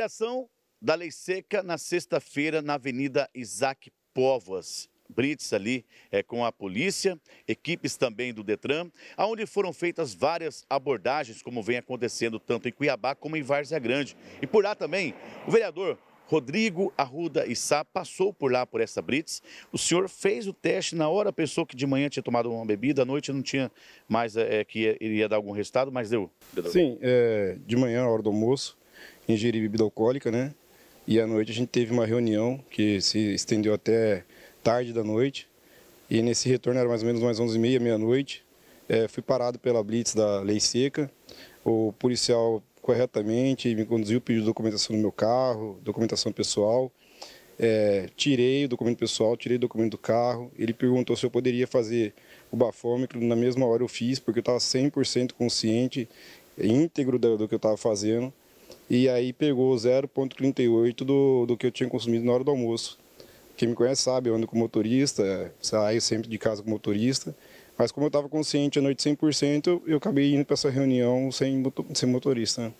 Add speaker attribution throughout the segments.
Speaker 1: Operação da Lei Seca na sexta-feira na Avenida Isaac Povas. Brits ali é, com a polícia, equipes também do Detran, aonde foram feitas várias abordagens, como vem acontecendo tanto em Cuiabá como em Várzea Grande. E por lá também, o vereador Rodrigo Arruda Issá passou por lá, por essa Brits. O senhor fez o teste na hora, pensou que de manhã tinha tomado uma bebida, à noite não tinha mais é, é que iria dar algum resultado, mas deu.
Speaker 2: Sim, é, de manhã, na hora do almoço, ingerir bebida alcoólica, né? E à noite a gente teve uma reunião que se estendeu até tarde da noite. E nesse retorno era mais ou menos mais 11h30, meia-noite. É, fui parado pela blitz da Lei Seca. O policial corretamente me conduziu, pediu documentação do meu carro, documentação pessoal. É, tirei o documento pessoal, tirei o documento do carro. Ele perguntou se eu poderia fazer o bafômetro. Na mesma hora eu fiz, porque eu estava 100% consciente, íntegro do que eu estava fazendo. E aí pegou 0,38 do, do que eu tinha consumido na hora do almoço. Quem me conhece sabe, eu ando com motorista, saio sempre de casa com motorista. Mas como eu estava consciente à noite 100%, eu acabei indo para essa reunião sem, sem motorista. Né?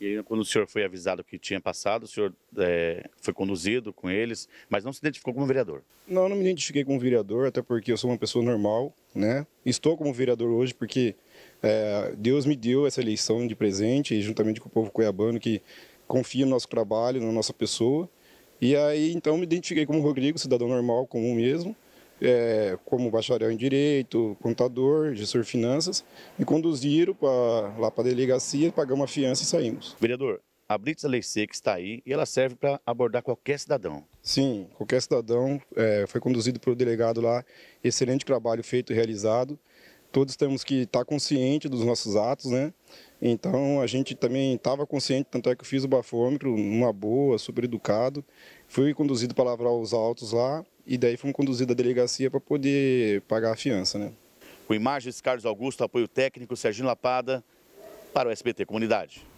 Speaker 1: E quando o senhor foi avisado que tinha passado, o senhor é, foi conduzido com eles, mas não se identificou como vereador?
Speaker 2: Não, não me identifiquei como vereador, até porque eu sou uma pessoa normal, né? Estou como vereador hoje porque é, Deus me deu essa eleição de presente, juntamente com o povo cuiabano que confia no nosso trabalho, na nossa pessoa. E aí, então, me identifiquei como Rodrigo, cidadão normal, comum mesmo é, como bacharel em Direito, contador, gestor de finanças, me conduziram pra, lá para a delegacia, pagamos uma fiança e saímos.
Speaker 1: Vereador, a Blitz da Lei Seca está aí e ela serve para abordar qualquer cidadão.
Speaker 2: Sim, qualquer cidadão é, foi conduzido pelo delegado lá, excelente trabalho feito, e realizado todos temos que estar consciente dos nossos atos, né? Então a gente também estava consciente, tanto é que eu fiz o bafômetro numa boa, super educado. Fui conduzido para lavrar os autos lá e daí fomos conduzidos à delegacia para poder pagar a fiança, né?
Speaker 1: Com imagens, Carlos
Speaker 2: Augusto, apoio
Speaker 1: técnico, Serginho Lapada, para o SBT Comunidade.